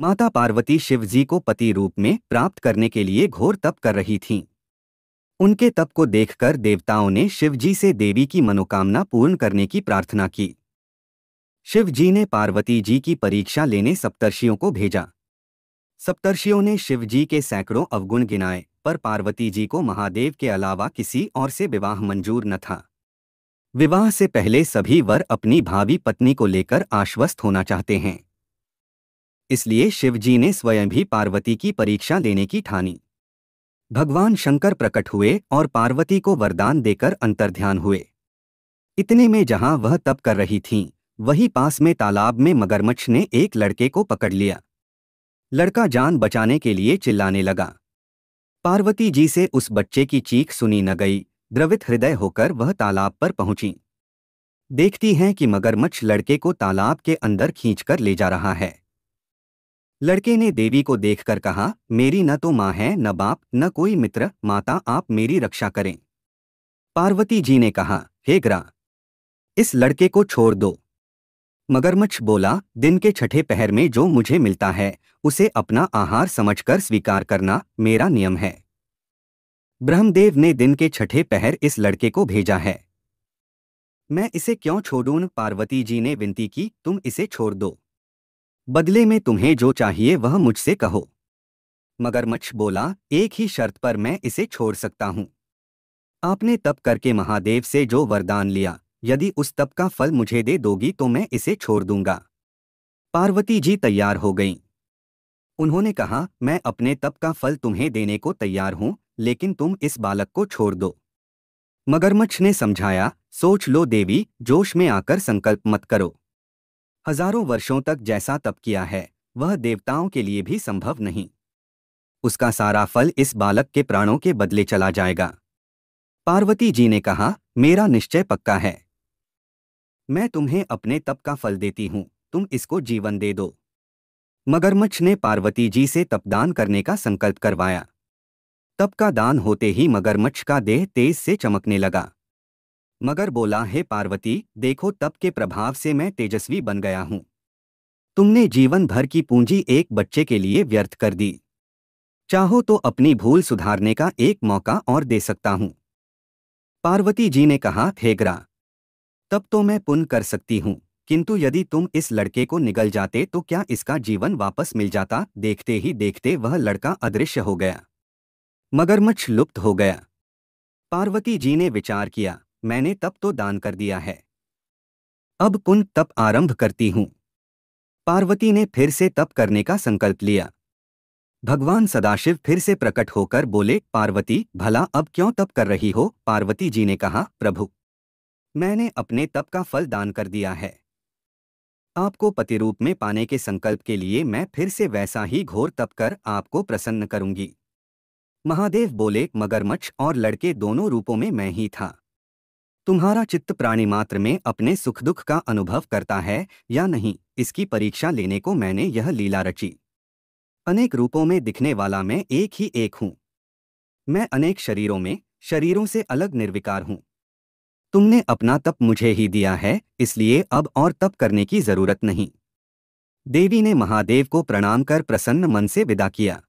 माता पार्वती शिवजी को पति रूप में प्राप्त करने के लिए घोर तप कर रही थीं उनके तप को देखकर देवताओं ने शिवजी से देवी की मनोकामना पूर्ण करने की प्रार्थना की शिवजी ने पार्वती जी की परीक्षा लेने सप्तर्षियों को भेजा सप्तर्षियों ने शिवजी के सैकड़ों अवगुण गिनाए पर पार्वती जी को महादेव के अलावा किसी और से विवाह मंजूर न था विवाह से पहले सभी वर अपनी भावी पत्नी को लेकर आश्वस्त होना चाहते हैं इसलिए शिवजी ने स्वयं भी पार्वती की परीक्षा देने की ठानी भगवान शंकर प्रकट हुए और पार्वती को वरदान देकर अंतर्ध्यान हुए इतने में जहां वह तप कर रही थीं, वही पास में तालाब में मगरमच्छ ने एक लड़के को पकड़ लिया लड़का जान बचाने के लिए चिल्लाने लगा पार्वती जी से उस बच्चे की चीख सुनी न गई द्रवित हृदय होकर वह तालाब पर पहुंची देखती हैं कि मगरमच्छ लड़के को तालाब के अंदर खींचकर ले जा रहा है लड़के ने देवी को देखकर कहा मेरी न तो माँ है न बाप न कोई मित्र माता आप मेरी रक्षा करें पार्वती जी ने कहा हे ग्रा इस लड़के को छोड़ दो मगरमच्छ बोला दिन के छठे पहर में जो मुझे मिलता है उसे अपना आहार समझकर स्वीकार करना मेरा नियम है ब्रह्मदेव ने दिन के छठे पहर इस लड़के को भेजा है मैं इसे क्यों छोड़ून पार्वती जी ने विनती की तुम इसे छोड़ दो बदले में तुम्हें जो चाहिए वह मुझसे कहो मगरमच्छ बोला एक ही शर्त पर मैं इसे छोड़ सकता हूँ आपने तप करके महादेव से जो वरदान लिया यदि उस तप का फल मुझे दे दोगी तो मैं इसे छोड़ दूंगा पार्वती जी तैयार हो गईं उन्होंने कहा मैं अपने तप का फल तुम्हें देने को तैयार हूँ लेकिन तुम इस बालक को छोड़ दो मगरमच्छ ने समझाया सोच लो देवी जोश में आकर संकल्प मत करो हजारों वर्षों तक जैसा तप किया है वह देवताओं के लिए भी संभव नहीं उसका सारा फल इस बालक के प्राणों के बदले चला जाएगा पार्वती जी ने कहा मेरा निश्चय पक्का है मैं तुम्हें अपने तप का फल देती हूं तुम इसको जीवन दे दो मगरमच्छ ने पार्वती जी से तपदान करने का संकल्प करवाया तप का दान होते ही मगरमच्छ का देह तेज से चमकने लगा मगर बोला हे पार्वती देखो तप के प्रभाव से मैं तेजस्वी बन गया हूं तुमने जीवन भर की पूंजी एक बच्चे के लिए व्यर्थ कर दी चाहो तो अपनी भूल सुधारने का एक मौका और दे सकता हूं पार्वती जी ने कहा थेगरा तब तो मैं पुन कर सकती हूं किंतु यदि तुम इस लड़के को निगल जाते तो क्या इसका जीवन वापस मिल जाता देखते ही देखते वह लड़का अदृश्य हो गया मगरमच्छ लुप्त हो गया पार्वती जी ने विचार किया मैंने तप तो दान कर दिया है अब पुन तप आरंभ करती हूं पार्वती ने फिर से तप करने का संकल्प लिया भगवान सदाशिव फिर से प्रकट होकर बोले पार्वती भला अब क्यों तप कर रही हो पार्वती जी ने कहा प्रभु मैंने अपने तप का फल दान कर दिया है आपको पति रूप में पाने के संकल्प के लिए मैं फिर से वैसा ही घोर तप कर आपको प्रसन्न करूंगी महादेव बोले मगरमच्छ और लड़के दोनों रूपों में मैं ही था तुम्हारा चित्त प्राणी मात्र में अपने सुख दुख का अनुभव करता है या नहीं इसकी परीक्षा लेने को मैंने यह लीला रची अनेक रूपों में दिखने वाला मैं एक ही एक हूं मैं अनेक शरीरों में शरीरों से अलग निर्विकार हूं तुमने अपना तप मुझे ही दिया है इसलिए अब और तप करने की जरूरत नहीं देवी ने महादेव को प्रणाम कर प्रसन्न मन से विदा किया